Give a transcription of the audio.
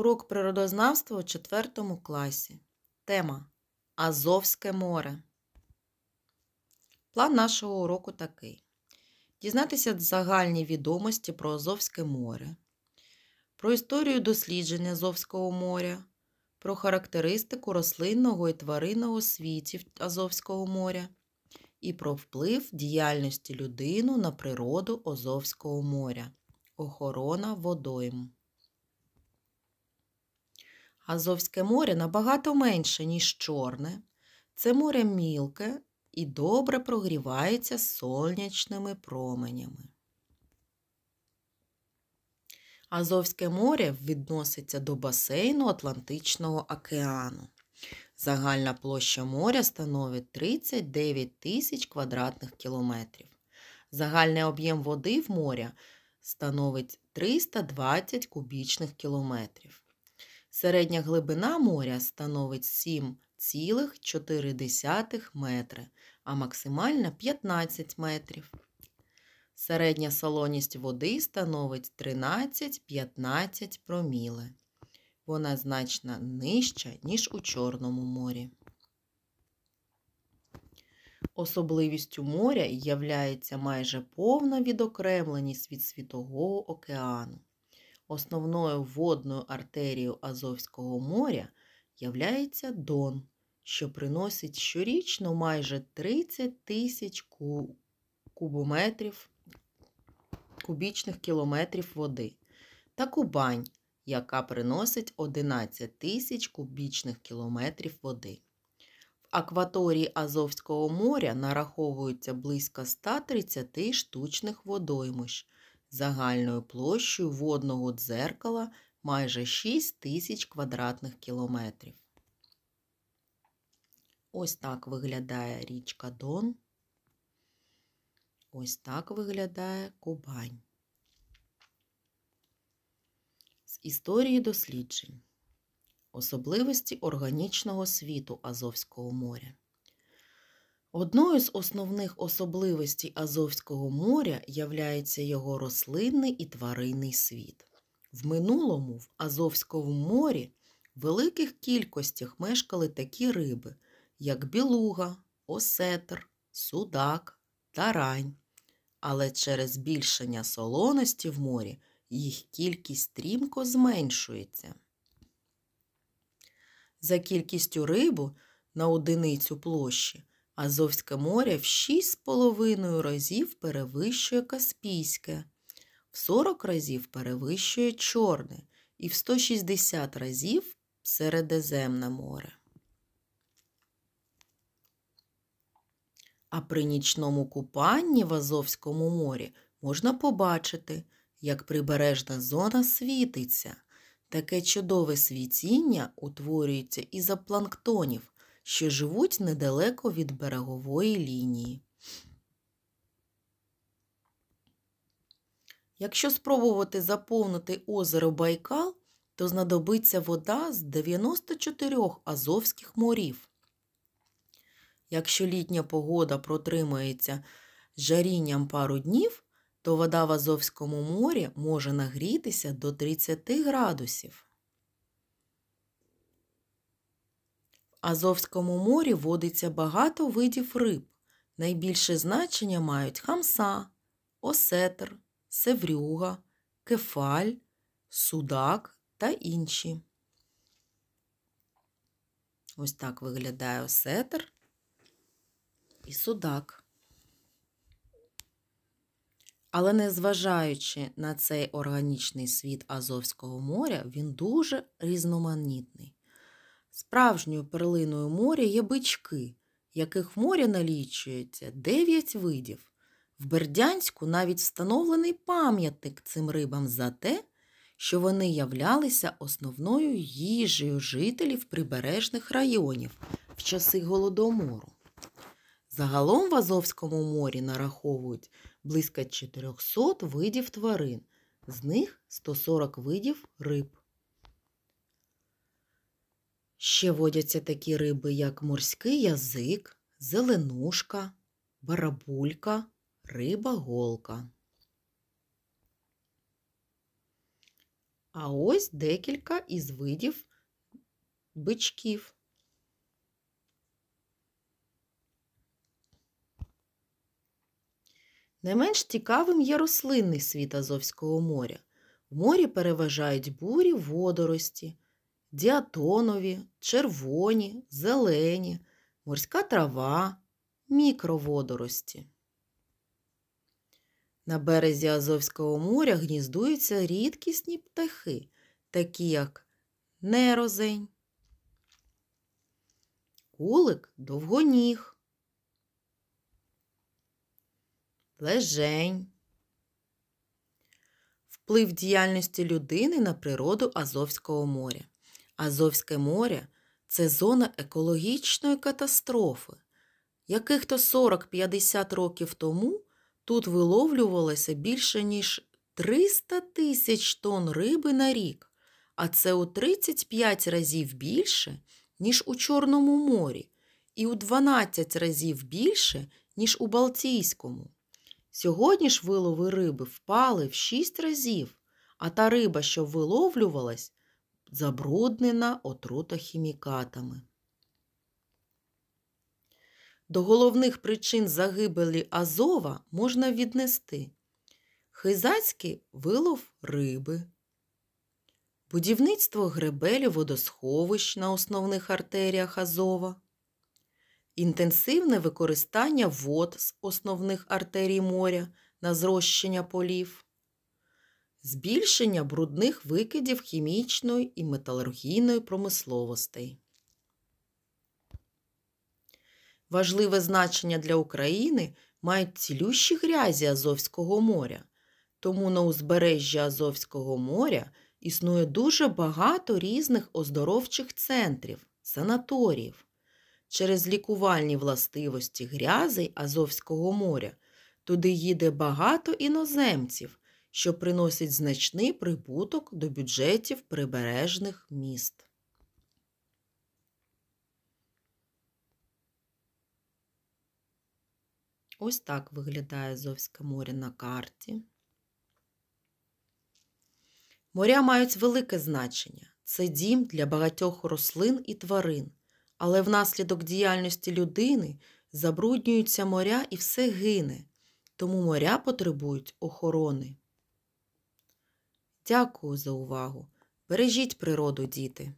Урок природознавства у 4 класі. Тема Азовське море. План нашого уроку такий: дізнатися загальні відомості про Азовське море, про історію дослідження Азовського моря, про характеристику рослинного і тваринного світів Азовського моря і про вплив діяльності людину на природу Азовського моря. Охорона водойм. Азовське море набагато менше, ніж Чорне. Це море мілке і добре прогрівається сонячними променями. Азовське море відноситься до басейну Атлантичного океану. Загальна площа моря становить 39 тисяч квадратних кілометрів. Загальний об'єм води в моря становить 320 кубічних кілометрів. Середня глибина моря становить 7,4 метри, а максимальна 15 метрів. Середня солоність води становить 13-15 проміли. Вона значно нижча, ніж у Чорному морі. Особливістю моря являється майже повна відокремленість від Світового океану. Основною водною артерією Азовського моря являється Дон, що приносить щорічно майже 30 тисяч кубометрів, кубічних кілометрів води та Кубань, яка приносить 11 тисяч кубічних кілометрів води. В акваторії Азовського моря нараховується близько 130 штучних водоймищ – загальною площею водного дзеркала майже 6 тисяч квадратних кілометрів. Ось так виглядає річка Дон. Ось так виглядає Кубань. З історії досліджень. Особливості органічного світу Азовського моря. Одною з основних особливостей Азовського моря являється його рослинний і тваринний світ. В минулому в Азовському морі в великих кількостях мешкали такі риби, як білуга, осетр, судак тарань. Але через збільшення солоності в морі їх кількість стрімко зменшується. За кількістю рибу на одиницю площі Азовське море в 6,5 разів перевищує Каспійське, в 40 разів перевищує Чорне і в 160 разів Середземне море. А при нічному купанні в Азовському морі можна побачити, як прибережна зона світиться. Таке чудове світіння утворюється із-за планктонів, що живуть недалеко від берегової лінії. Якщо спробувати заповнити озеро Байкал, то знадобиться вода з 94 Азовських морів. Якщо літня погода протримається жарінням пару днів, то вода в Азовському морі може нагрітися до 30 градусів. Азовському морі водиться багато видів риб. Найбільше значення мають хамса, осетр, севрюга, кефаль, судак та інші. Ось так виглядає осетр і судак. Але незважаючи на цей органічний світ Азовського моря, він дуже різноманітний. Справжньою перлиною моря є бички, яких в морі налічується 9 видів. В Бердянську навіть встановлений пам'ятник цим рибам за те, що вони являлися основною їжею жителів прибережних районів в часи Голодомору. Загалом в Азовському морі нараховують близько 400 видів тварин, з них 140 видів риб. Ще водяться такі риби, як морський язик, зеленушка, барабулька, риба голка. А ось декілька із видів бичків. Не менш цікавим є рослинний світ Азовського моря. В морі переважають бурі водорості діатонові, червоні, зелені, морська трава, мікроводорості. На березі Азовського моря гніздуються рідкісні птахи, такі як нерозень, кулик довгоніг, лежень. Вплив діяльності людини на природу Азовського моря. Азовське море це зона екологічної катастрофи. Яких то 40-50 років тому тут виловлювалося більше ніж 300 тисяч тонн риби на рік, а це у 35 разів більше, ніж у Чорному морі, і у 12 разів більше, ніж у Балтійському. Сьогодні ж вилови риби впали в 6 разів, а та риба, що виловлювалась, забруднена отрута хімікатами. До головних причин загибелі Азова можна віднести хизацький вилов риби, будівництво гребелів водосховищ на основних артеріях Азова, інтенсивне використання вод з основних артерій моря на зрощення полів збільшення брудних викидів хімічної і металургійної промисловостей. Важливе значення для України мають цілющі грязі Азовського моря, тому на узбережжі Азовського моря існує дуже багато різних оздоровчих центрів, санаторіїв. Через лікувальні властивості грязей Азовського моря туди їде багато іноземців, що приносять значний прибуток до бюджетів прибережних міст. Ось так виглядає Азовське море на карті. Моря мають велике значення. Це дім для багатьох рослин і тварин, але внаслідок діяльності людини забруднюються моря і все гине, тому моря потребують охорони. Дякую за увагу. Бережіть природу, діти!